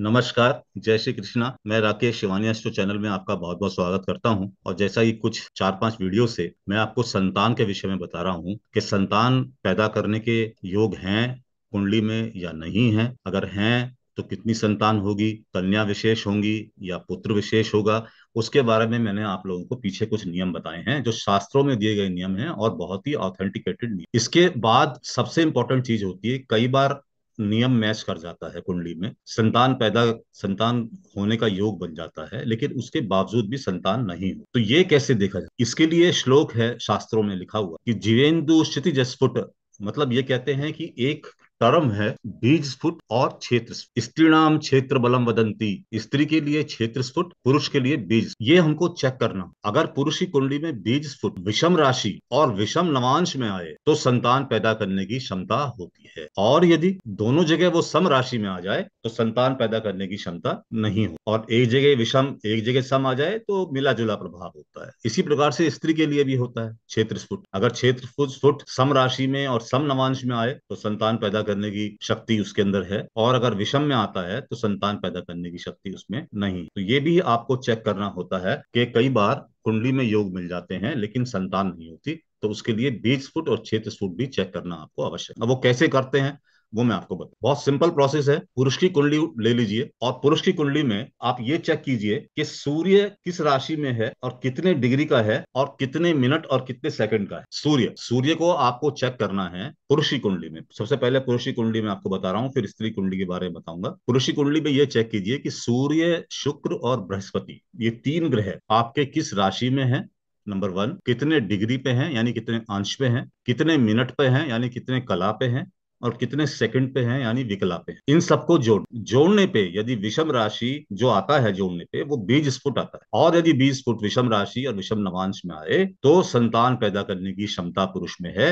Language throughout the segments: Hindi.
नमस्कार जय श्री कृष्णा मैं राकेश शिवानिया शो चैनल में आपका बहुत बहुत स्वागत करता हूं और जैसा कि कुछ चार पांच वीडियो से मैं आपको संतान के विषय में बता रहा हूं कि संतान पैदा करने के योग हैं कुंडली में या नहीं है अगर हैं तो कितनी संतान होगी कन्या विशेष होंगी या पुत्र विशेष होगा उसके बारे में मैंने आप लोगों को पीछे कुछ नियम बताए हैं जो शास्त्रों में दिए गए नियम हैं और बहुत ही ऑथेंटिकेटेड नियम इसके बाद सबसे इंपॉर्टेंट चीज होती है कई बार नियम मैच कर जाता है कुंडली में संतान पैदा संतान होने का योग बन जाता है लेकिन उसके बावजूद भी संतान नहीं हो तो ये कैसे देखा जाए इसके लिए श्लोक है शास्त्रों में लिखा हुआ कि जीवेंदु स्थिति जस्फुट मतलब ये कहते हैं कि एक कर्म है बीज स्फुट और क्षेत्र स्त्री नाम क्षेत्र बलम वदंती स्त्री के लिए क्षेत्र स्फुट पुरुष के लिए बीज ये हमको चेक करना अगर पुरुष की कुंडली में बीज स्फुट विषम राशि और विषम नवांश में आए तो संतान पैदा करने की क्षमता होती है और यदि दोनों जगह वो सम राशि में आ जाए तो संतान पैदा करने की क्षमता नहीं हो और एक जगह विषम एक जगह सम आ जाए तो मिला जुला प्रभाव होता है इसी प्रकार से स्त्री के लिए भी होता है क्षेत्र स्फुट अगर क्षेत्र स्फुट सम राशि में और सम नवांश में आए तो संतान पैदा कर करने की शक्ति उसके अंदर है और अगर विषम में आता है तो संतान पैदा करने की शक्ति उसमें नहीं तो ये भी आपको चेक करना होता है कि कई बार कुंडली में योग मिल जाते हैं लेकिन संतान नहीं होती तो उसके लिए बीज फुट और क्षेत्र फुट भी चेक करना आपको आवश्यक अब वो कैसे करते हैं वो मैं आपको बताऊँ बहुत सिंपल प्रोसेस है पुरुष की कुंडली ले लीजिए और पुरुष की कुंडली में आप ये चेक कीजिए कि सूर्य किस राशि में है और कितने डिग्री का है और कितने मिनट और कितने सेकंड का है सूर्य सूर्य को आपको चेक करना है पुरुष की कुंडली में सबसे पहले पुरुष की कुंडली में आपको बता रहा हूँ फिर स्त्री कुंडली के बारे में बताऊंगा पुरुष की कुंडली में ये चेक कीजिए कि सूर्य शुक्र और बृहस्पति ये तीन ग्रह आपके किस राशि में है नंबर वन कितने डिग्री पे हैं यानी कितने अंश पे हैं कितने मिनट पे हैं यानी कितने कला पे हैं और कितने सेकंड पे हैं यानी विकला पे इन सबको जोड़ जोड़ने पे यदि विषम राशि जो आता है जोड़ने पे वो बीज स्फुट आता है और यदि बीज स्फुट विषम राशि और विषम नवांश में आए तो संतान पैदा करने की क्षमता पुरुष में है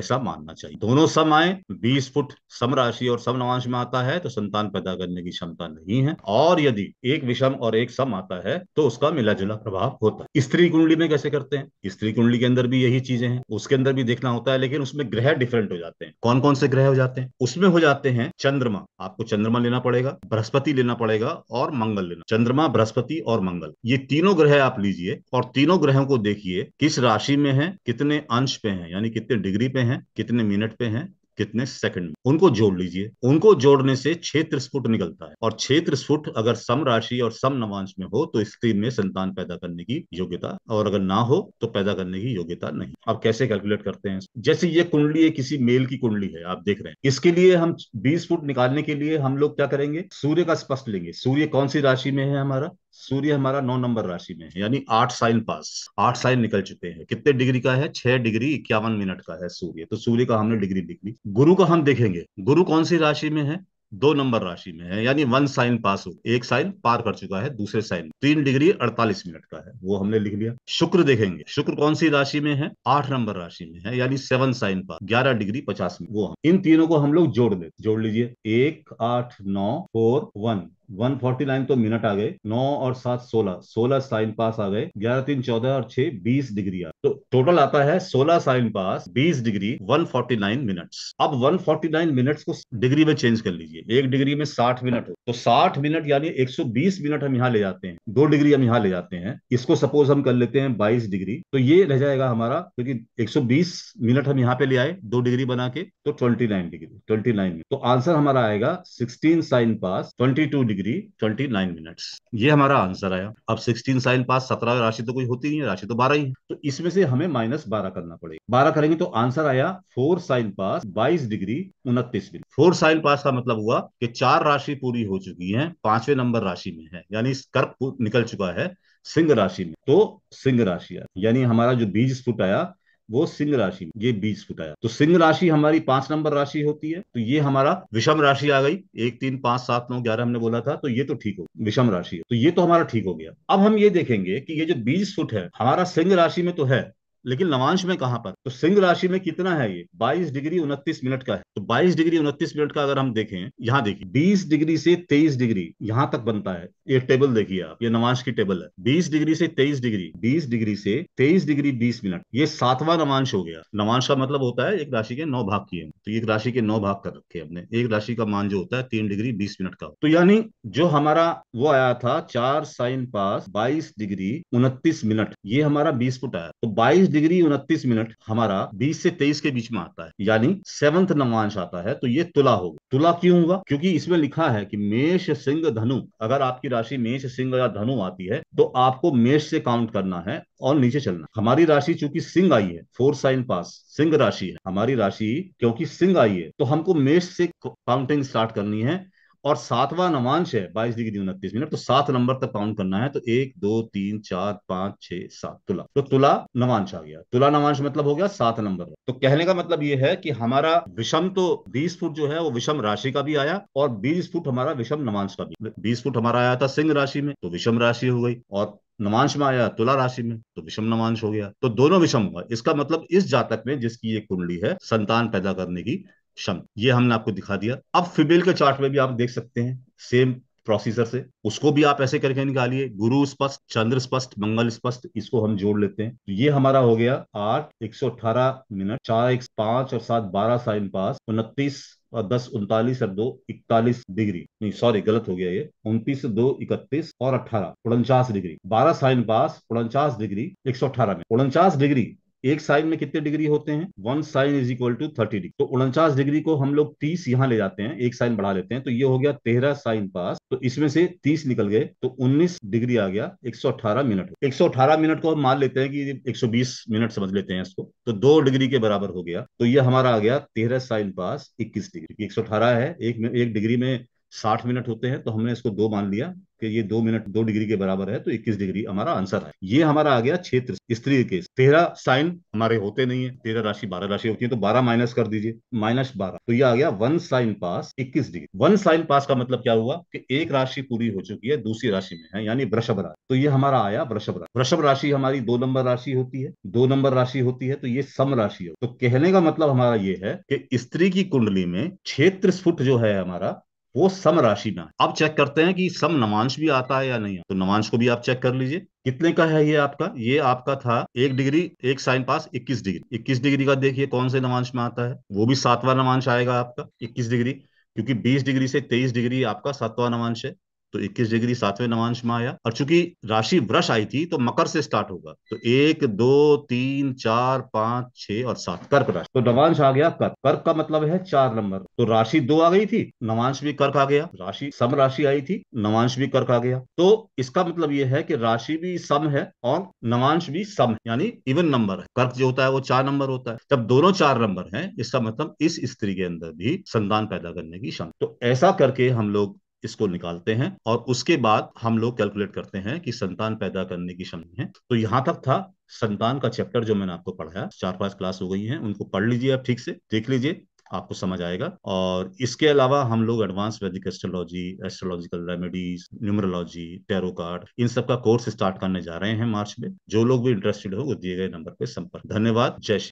ऐसा मानना चाहिए दोनों सम आए बीस फुट सम राशि और सम नवांश में आता है तो संतान पैदा करने की क्षमता नहीं है और यदि एक विषम और एक सम आता है तो उसका मिला जुला प्रभाव होता है स्त्री कुंडली में कैसे करते हैं स्त्री कुंडली के अंदर भी यही चीजें हैं उसके अंदर भी देखना होता है लेकिन उसमें ग्रह डिफरेंट हो जाते हैं कौन कौन से ग्रह हो जाते हैं उसमें हो जाते हैं चंद्रमा आपको चंद्रमा लेना पड़ेगा बृहस्पति लेना पड़ेगा और मंगल लेना चंद्रमा बृहस्पति और मंगल ये तीनों ग्रह आप लीजिए और तीनों ग्रहों को देखिए किस राशि में है कितने अंश पे है यानी कितने डिग्री पे है कितने मिनट पे है कितने सेकंड उनको जोड़ लीजिए उनको जोड़ने से क्षेत्र त्रिस्फुट निकलता है और क्षेत्र त्रिस्फुट अगर सम राशि और सम नवांश में हो तो स्त्री में संतान पैदा करने की योग्यता और अगर ना हो तो पैदा करने की योग्यता नहीं आप कैसे कैलकुलेट करते हैं जैसे ये कुंडली किसी मेल की कुंडली है आप देख रहे हैं इसके लिए हम बीस फुट निकालने के लिए हम लोग क्या करेंगे सूर्य का स्पष्ट लेंगे सूर्य कौन सी राशि में है हमारा सूर्य हमारा नौ नंबर राशि में है यानी आठ साइन पास आठ साइन निकल चुके हैं कितने डिग्री का है छह डिग्री इक्यावन मिनट का है सूर्य तो सूर्य का हमने डिग्री लिख ली गुरु का हम देखेंगे गुरु कौन सी राशि में है दो नंबर राशि में है यानी वन साइन पास हो एक साइन पार कर चुका है दूसरे साइन तीन डिग्री अड़तालीस मिनट का है वो हमने लिख लिया शुक्र देखेंगे शुक्र कौन सी राशि में है आठ नंबर राशि में है यानी सेवन साइन पास ग्यारह डिग्री पचास मिनट वो हम इन तीनों को हम लोग जोड़ दे जोड़ लीजिए एक आठ नौ four one one forty nine तो मिनट आ गए नौ और सात सोलह सोलह साइन पास आ गए ग्यारह तीन चौदह और छह बीस डिग्री आ तो टोटल आता है सोलह साइन पास बीस degree one forty nine minute अब वन फोर्टी नाइन मिनट को डिग्री में चेंज कर लीजिए एक डिग्री में साठ मिनट हो तो साठ मिनट यानी एक सौ बीस मिनट हम यहाँ ले जाते हैं दो डिग्री हम यहाँ ले जाते हैं इसको सपोज हम कर लेते हैं बाईस डिग्री तो ये रह जाएगा हमारा क्योंकि एक सौ बीस मिनट हम यहाँ पे ले आए दो डिग्री बना के तो twenty nine degree twenty nine तो आंसर हमारा आएगा सिक्सटीन साइन पास twenty two degree twenty nine minutes ये हमारा आंसर आया अब सिक्सटीन साइन पास सत्रह राशि तो कोई होती नहीं है राशि तो बारह ही है तो इसमें से हमें माइनस बारह करना पड़ेगा बारह करेंगे तो आंसर आया फोर साइन पास बाईस डिग्री उनतीस मिनट फोर साइन पास का मतलब हुआ कि चार राशि पूरी हो चुकी है पांचवें नंबर राशि में है यानी कर्क निकल चुका है सिंह राशि में तो सिंह राशि यानी हमारा जो बीज स्फुट आया वो सिंह राशि ये बीज फुटाया तो सिंह राशि हमारी पांच नंबर राशि होती है तो ये हमारा विषम राशि आ गई एक तीन पांच सात नौ ग्यारह हमने बोला था तो ये तो ठीक हो विषम राशि तो ये तो हमारा ठीक हो गया अब हम ये देखेंगे कि ये जो बीज फुट है हमारा सिंह राशि में तो है लेकिन नवांश में कहां पर तो सिंह राशि में कितना है ये 22 डिग्री 29 मिनट का है तो 22 डिग्री 29 मिनट का अगर हम देखें यहाँ देखिए 20 डिग्री से 23 डिग्री यहाँ तक बनता है ये टेबल देखिए आप ये नवांश की टेबल है 20 डिग्री से 23 डिग्री 20 डिग्री से 23 डिग्री 20 मिनट ये सातवां नवांश हो गया नवांश का मतलब होता है एक राशि के नौ भाग किए तो एक राशि के नौ भाग कर रखे हमने एक राशि का मान जो होता है तीन डिग्री बीस मिनट का तो यानी जो हमारा वो आया था चार साइन पास बाईस डिग्री उनतीस मिनट ये हमारा बीस फुट आया तो बाईस डिग्री उनतीस मिनट हमारा बीस से तेईस के बीच में आता है यानी सेवंथ नवांश आता है तो ये तुला होगा तुला क्यों होगा क्योंकि इसमें लिखा है कि मेष सिंह धनु अगर आपकी राशि मेष सिंह या धनु आती है तो आपको मेष से काउंट करना है और नीचे चलना हमारी राशि चूंकि सिंह आई है फोर साइन पास सिंह राशि है हमारी राशि क्योंकि सिंह आई है तो हमको मेष से काउंटिंग स्टार्ट करनी है और सातवां नवांश है बाईस डिग्री उनतीस मिनट तो सात नंबर तक काउंट करना है तो एक दो तीन चार पांच छह सात तुला तो तुला नवांश आ गया तुला नवांश मतलब हो गया सात नंबर तो कहने का मतलब यह है कि हमारा विषम तो बीस फुट जो है वो विषम राशि का भी आया और बीस फुट हमारा विषम नवांश का भी बीस फुट हमारा आया था सिंह राशि में तो विषम राशि हो गई और नवांश में आया तुला राशि में तो विषम नवांश हो गया तो दोनों विषम हुआ इसका मतलब इस जातक में जिसकी ये कुंडली है संतान पैदा करने की शम ये हमने आपको दिखा दिया अब फिबेल के चार्ट में भी आप देख सकते हैं सेम प्रोसीजर से उसको भी आप ऐसे करके निकालिए गुरु स्पष्ट चंद्र स्पष्ट मंगल स्पष्ट इसको हम जोड़ लेते हैं तो ये हमारा हो गया आठ एक सौ अठारह मिनट चार एक पांच और सात बारह साइन पास उनतीस और दस उनतालीस और दो इकतालीस डिग्री नहीं सॉरी गलत हो गया ये उनतीस दो इकतीस और अठारह उनचास डिग्री बारह साइन पास उनचास डिग्री एक सौ अठारह में उनचास डिग्री एक साइन में कितने डिग्री होते हैं one sine is equal to thirty degree तो उनचास डिग्री को हम लोग तीस यहाँ ले जाते हैं एक साइन बढ़ा लेते हैं तो ये हो गया तेरह साइन पास तो इसमें से तीस निकल गए तो उन्नीस डिग्री आ गया एक सौ अठारह मिनट एक सौ अठारह मिनट को हम मान लेते हैं कि एक सौ बीस मिनट समझ लेते हैं इसको तो दो डिग्री के बराबर हो गया तो ये हमारा आ गया तेरह साइन पास इक्कीस डिग्री एक सौ अठारह है एक, डिग्री में साठ मिनट होते हैं तो हमने इसको दो मान लिया कि ये दो मिनट दो डिग्री के बराबर है तो इक्कीस डिग्री हमारा आंसर है ये हमारा आ गया क्षेत्र स्त्री के तेरह साइन हमारे होते नहीं है तेरह राशि बारह राशि होती है तो बारह माइनस कर दीजिए माइनस बारह तो ये आ गया वन साइन पास इक्कीस डिग्री वन साइन पास का मतलब क्या हुआ कि एक राशि पूरी हो चुकी है दूसरी राशि में है यानी वृषभ राशि तो ये हमारा आया वृषभ राशि वृषभ राशि हमारी दो नंबर राशि होती है दो नंबर राशि होती है तो ये सम राशि हो तो कहने का मतलब हमारा ये है कि स्त्री की कुंडली में क्षेत्र स्फुट जो है हमारा वो सम राशि में आप चेक करते हैं कि सम नमांश भी आता है या नहीं तो नमांश को भी आप चेक कर लीजिए कितने का है ये आपका ये आपका था एक डिग्री एक साइन पास इक्कीस डिग्री इक्कीस डिग्री का देखिए कौन से नमांश में आता है वो भी सातवां नमांश आएगा आपका इक्कीस डिग्री क्योंकि 20 डिग्री से 23 डिग्री आपका सातवां नवांश है तो 21 डिग्री सातवें नवांश में आया और चूंकि राशि वृष आई थी तो मकर से स्टार्ट होगा तो एक दो तीन चार पांच छह और सात कर्क राशि तो नवांश आ गया कर्क कर्क का मतलब है चार नंबर तो राशि दो आ गई थी नवांश भी कर्क आ गया राशि सम राशि आई थी नवांश भी कर्क आ गया तो इसका मतलब यह है कि राशि भी सम है और नवांश भी सम यानी इवन नंबर है कर्क जो होता है वो चार नंबर होता है जब दोनों चार नंबर है इसका मतलब इस स्त्री के अंदर भी संतान पैदा करने की क्षमता तो ऐसा करके हम लोग इसको निकालते हैं और उसके बाद हम लोग कैलकुलेट करते हैं कि संतान पैदा करने की क्षमता है तो यहाँ तक था संतान का चैप्टर जो मैंने आपको पढ़ाया चार पांच क्लास हो गई है उनको पढ़ लीजिए आप ठीक से देख लीजिए आपको समझ आएगा और इसके अलावा हम लोग एडवांस वैदिक astrology astrological remedies numerology tarot card इन सब का कोर्स स्टार्ट करने जा रहे हैं मार्च में जो लोग भी इंटरेस्टेड हो वो दिए गए नंबर पे संपर्क धन्यवाद जय